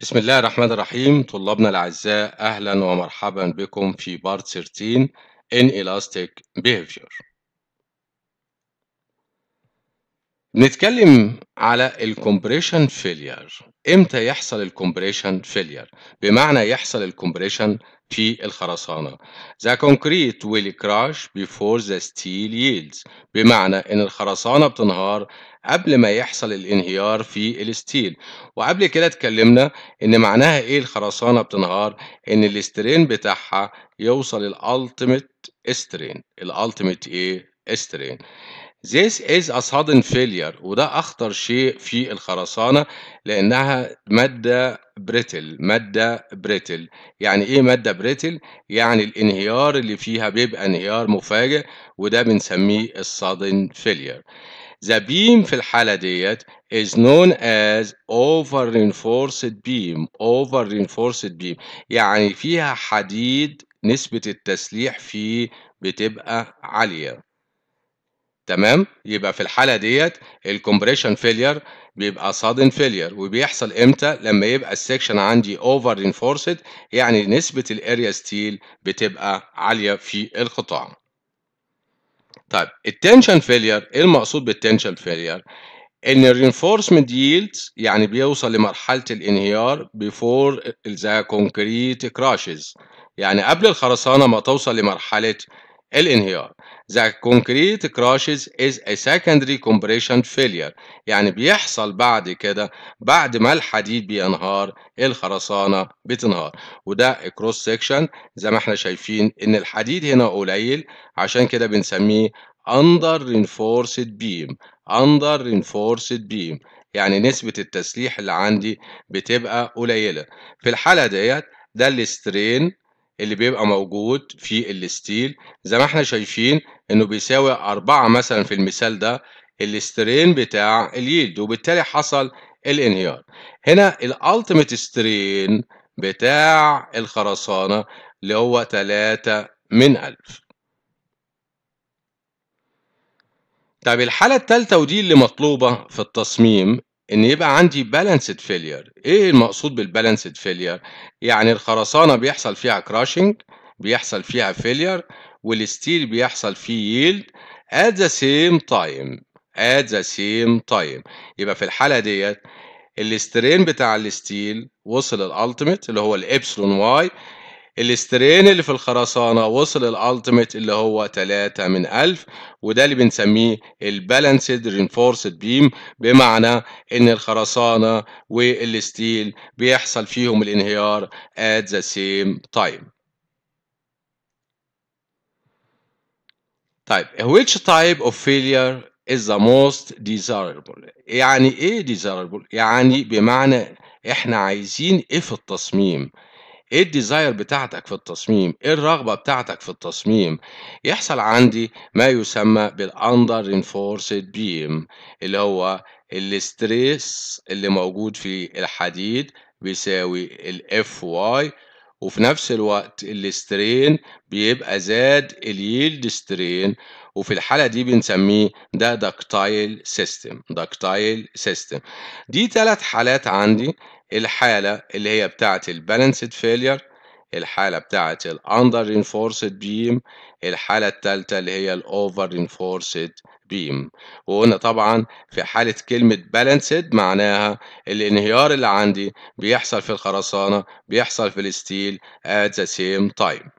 بسم الله الرحمن الرحيم طلابنا الأعزاء أهلا ومرحبا بكم في بارت 13 in Elastic Behavior نتكلم على الكمبريشن فيلير امتى يحصل الكومبريشن فيلير بمعنى يحصل الكومبريشن في الخرسانة The concrete will crash before the steel yields بمعنى ان الخرسانة بتنهار قبل ما يحصل الانهيار في الستيل وقبل كده اتكلمنا ان معناها ايه الخرسانة بتنهار ان الاسترين بتاعها يوصل الالتيميت استرين الالتيميت ايه استرين This is a sudden failure وده أخطر شيء في الخرسانة لأنها مادة بريتل مادة بريتل يعني إيه مادة بريتل؟ يعني الانهيار اللي فيها بيبقى انهيار مفاجئ وده بنسميه sudden failure The beam في الحالة ديت is known as over reinforced beam over reinforced beam يعني فيها حديد نسبة التسليح فيه بتبقى عالية تمام يبقى في الحاله ديت الكومبريشن فيلير بيبقى صادن فيلير وبيحصل امتى لما يبقى السكشن عندي اوفر انفورسد يعني نسبه الاريا ستيل بتبقى عاليه في القطاع طيب التنشن فيلير ايه المقصود بالتنشن فيلير ان الرينفورسمنت ييلد يعني بيوصل لمرحله الانهيار بيفور ذا كونكريت كراشز يعني قبل الخرسانه ما توصل لمرحله الانهيار the concrete crashes is a secondary compression failure يعني بيحصل بعد كده بعد ما الحديد بينهار الخرسانة بتنهار وده cross section زي ما احنا شايفين ان الحديد هنا قليل عشان كده بنسميه under reinforced beam under reinforced beam يعني نسبة التسليح اللي عندي بتبقى قليلة في الحالة ديت ده strain اللي بيبقى موجود في الستيل زي ما احنا شايفين انه بيساوي أربعة مثلا في المثال ده السترين بتاع اليلد وبالتالي حصل الانهيار هنا الالتيميت سترين بتاع الخرسانة اللي هو 3 من 1000 طب الحالة التالتة ودي اللي مطلوبة في التصميم ان يبقى عندي بالانسد فيلير ايه المقصود بالبالانسد فيلير يعني الخرسانه بيحصل فيها كراشنج بيحصل فيها فيلير والستيل بيحصل فيه ييلد at the same time at the same time يبقى في الحاله ديت الاسترين بتاع الستيل وصل الالتيميت اللي هو الابسلون واي السترين اللي في الخرسانة وصل الالتيميت اللي هو 3 من 1000 وده اللي بنسميه البالانسد رينفورسد بيم بمعنى ان الخرسانة والستيل بيحصل فيهم الانهيار at the same time طيب which type of failure is the most desirable يعني ايه desirable يعني بمعنى احنا عايزين ايه في التصميم إيه الديزاير بتاعتك في التصميم؟ إيه الرغبة بتاعتك في التصميم؟ يحصل عندي ما يسمى بالأندر reinforced beam اللي هو الاستريس اللي موجود في الحديد بيساوي الاف واي وفي نفس الوقت السترين بيبقى زاد اليلد سترين وفي الحالة دي بنسميه ده داكتايل سيستم داكتايل سيستم دي ثلاث حالات عندي الحالة اللي هي بتاعة البالانسد فيلير الحالة بتاعة الأندر رينفورسد بيم الحالة الثالثة اللي هي الأوفر رينفورسد بيم وقلنا طبعا في حالة كلمة بالانسد معناها الانهيار اللي عندي بيحصل في الخرسانة بيحصل في الستيل at the same time